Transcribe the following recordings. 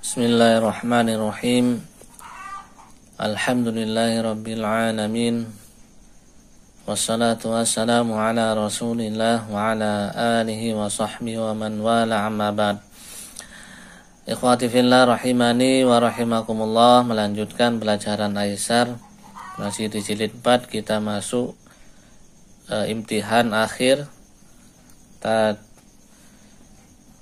Bismillahirrahmanirrahim Alhamdulillahirrabbilalamin Wassalatu wassalamu ala rasulillah wa ala alihi wa sahbihi wa man wala amma ba'd Ikhwati fillah rahimani wa rahimakumullah Melanjutkan pelajaran Aisar Masih di jilid 4 kita masuk e, Imtihan akhir Tadi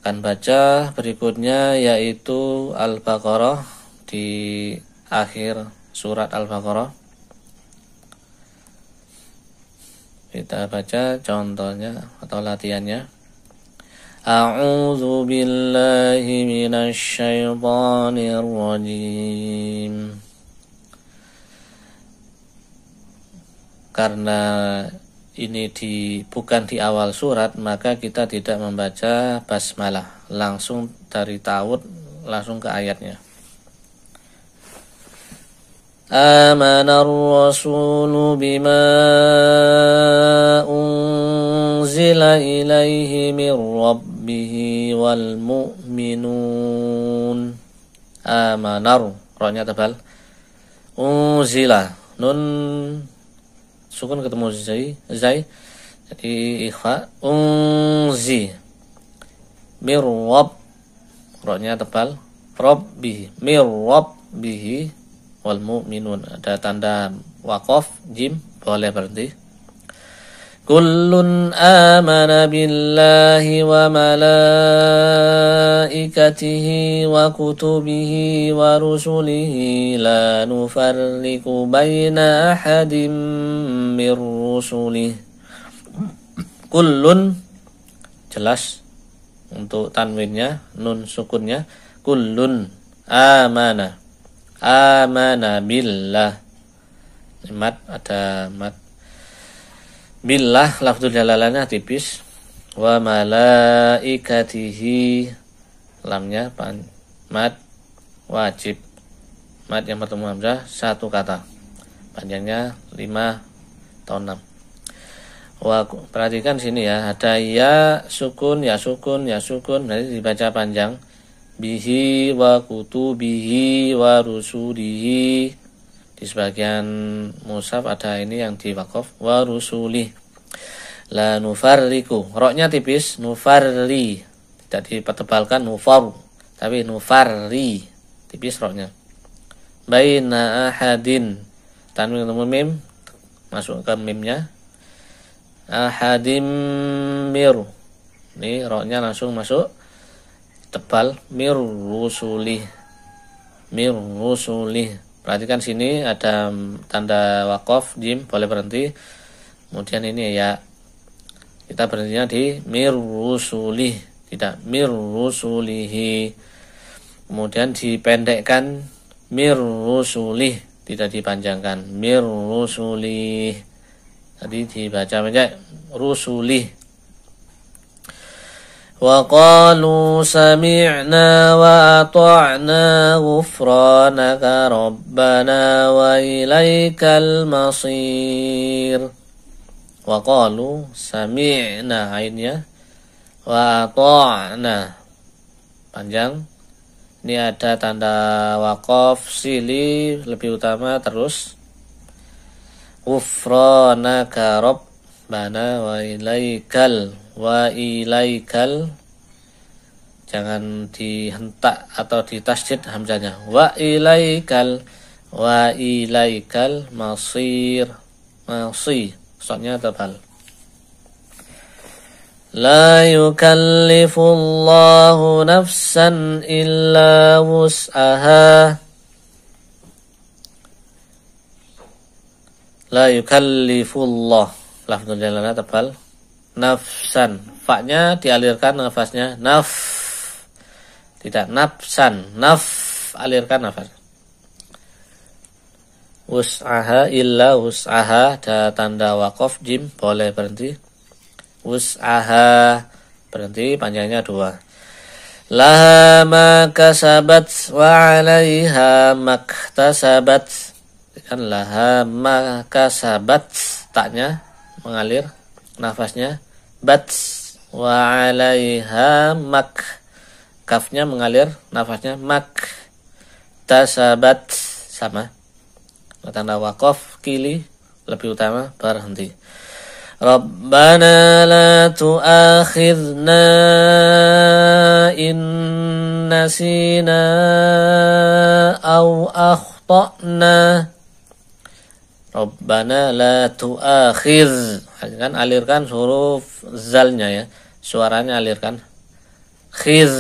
akan baca berikutnya yaitu Al-Baqarah di akhir surat Al-Baqarah. Kita baca contohnya atau latihannya. A'udzu billahi minasy syaithanir rajim. Karena ini di bukan di awal surat maka kita tidak membaca basmalah langsung dari tawud langsung ke ayatnya Amana ar-rasulu bima unzila ilaihi min rabbih wal mu'minun Amanar rohnya tebal Unzila nun sukun ketemu zai zai jadi ikhfa unzi mirwab roknya tebal rob mirwab bihi wal mu'minun ada tanda wakof jim boleh berhenti Kulun aman bil Allah wa malaikatih wa kutubih wa rusulih, la nufarliku بين أحد من الرسوله. Kulun, jelas untuk tanwinnya nun sukunnya kulun amanah, amana bil mat ada mat. Billah lafzul jalalana tipis wa malaikatihi lamnya pan mat wajib mat yang bertemu hamzah satu kata panjangnya lima atau enam. wa, perhatikan sini ya ada ya sukun ya sukun ya sukun berarti dibaca panjang bihi wa kutubihi wa rusulihi di sebagian musaf ada ini yang di wakof wa rusuli La nufarriku. Roknya tipis nufarri. Tidak dipertebalkan nufar, tapi nufarri. Tipis roknya. Baina ahadin. Tanwin ketemu mim masuk ke mimnya. Ahadim mir. Ini roknya langsung masuk tebal mir rusuli Mir rusulih perhatikan sini ada tanda wakof jim boleh berhenti kemudian ini ya kita berhentinya di Mirrusuli, tidak rusulihi kemudian dipendekkan Mirrusuli, tidak dipanjangkan Mirrusuli, tadi dibaca menjadi Rusuli. وقالوا سمعنا وأطعنا غفرانك ربنا وإليك المصير وقالوا سمعنا عينيا ya. وأطعنا panjang ini ada tanda wakof sili lebih utama terus Ufronaka Robbana wa ilaikal wa ilaikal jangan dihentak atau ditasjid hamzanya wa ilaikal wa ilaikal masir masi soalnya tebal la yukallifullahu nafsan illa wus'aha la yukallifullah lafzul Jalalah tebal nafsan faknya dialirkan nafasnya naf tidak nafsan naf alirkan nafas usaha illa usaha ada tanda wakof jim boleh berhenti usaha berhenti panjangnya dua laha maka sabat wa 'alaiha makta sabat kan laha maka sabat taknya mengalir nafasnya bat wa alaiha mak kafnya mengalir nafasnya mak tasabat sama tanda wakof kili lebih utama berhenti Rabbana la tu'akhidna in nasina aw akhtana Rabbana la tu'akhir Kan alirkan huruf zalnya ya. Suaranya alirkan. Khiz.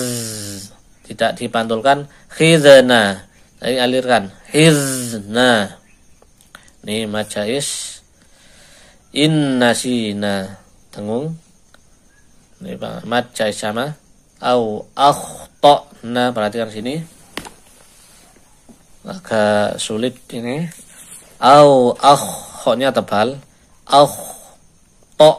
Tidak dipantulkan khizna. Tapi alirkan khizna Ini majais innasina. Tengung. Ini majais sama au akhtana. Perhatikan sini. Agak sulit ini au akh tebal akh to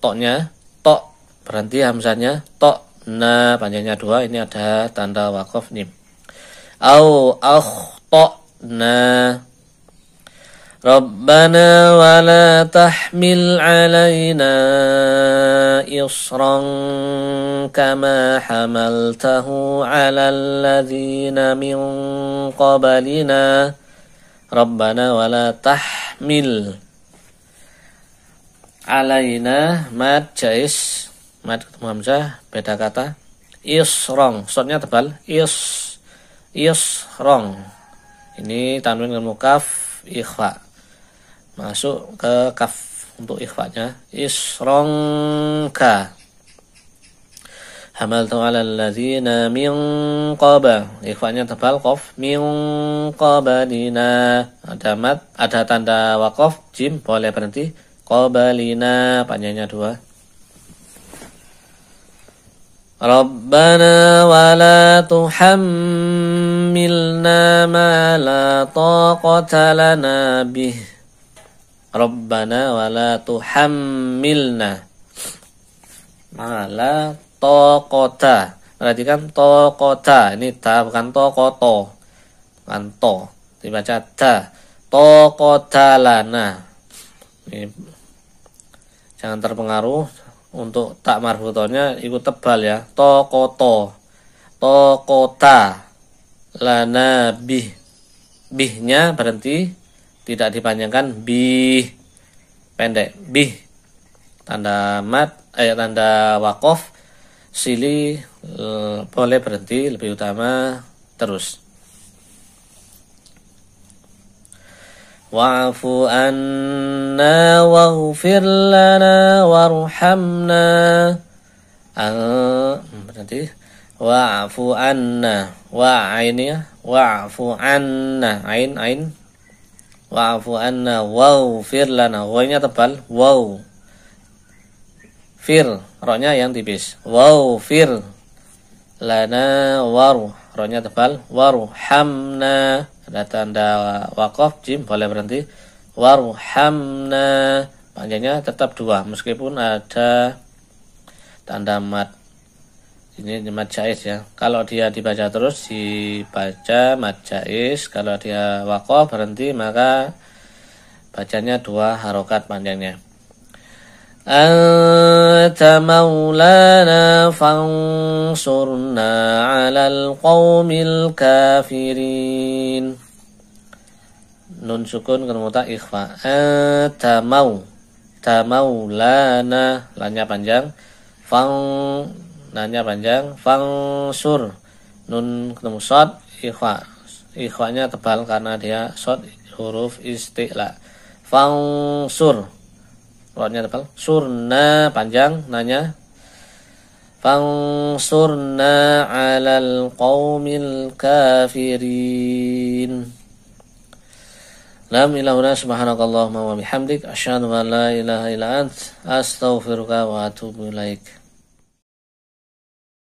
tonya to berhenti hamzahnya to na panjangnya dua ini ada tanda wakaf nim au akh to na Rabbana wa la tahmil alayna isran kama hamaltahu ala alladhina min qablina. Rabbana wala tahmil alaina mad jais mad ketemu hamzah beda kata isrong sonnya tebal is isrong ini tanwin dengan mukaf ikhfa masuk ke kaf untuk ikhfanya ka hamaltu ala alladzina min qaba ikhwanya tebal qaf min qabalina ada mat ada tanda wakof jim boleh berhenti qabalina panjangnya dua Rabbana wa la tuhammilna ma la taqata lana bih Rabbana wa la tuhammilna ma la tokota berarti perhatikan tokota ini ta bukan tokoto bukan to dibaca ta tokota lana ini, jangan terpengaruh untuk tak marfutonya ikut tebal ya tokoto tokota lana bih bihnya berhenti tidak dipanjangkan bih pendek bih tanda mat eh tanda wakof Sili eh, boleh berhenti lebih utama terus. Wa'fu anna waghfir lana warhamna. Al, hmm, berhenti. Wa'fu anna. Wa ain ya. Wa'fu anna. Ain ain. Wa'fu anna waghfir lana. Wa-nya tebal. Waw. Fir ronya yang tipis wow fir lana waru ronya tebal waru hamna ada tanda wakof jim boleh berhenti waru hamna panjangnya tetap dua meskipun ada tanda mat ini mat jais ya kalau dia dibaca terus dibaca mat jais kalau dia wakof berhenti maka bacanya dua harokat panjangnya أنت مولانا فانصرنا على القوم الكافرين نون سكون kermuta ikhfa anta mau ta maulana panjang fang nanya panjang fangsur nun ketemu sod ikhfa nya tebal karena dia sod huruf istilah fangsur Luarnya tebal. Surna panjang nanya. Fangsurna 'alal qaumil kafirin. Lam ilahuna subhanakallahumma wa bihamdik asyhadu an la ilaha illa ant astaghfiruka wa atubu ilaika.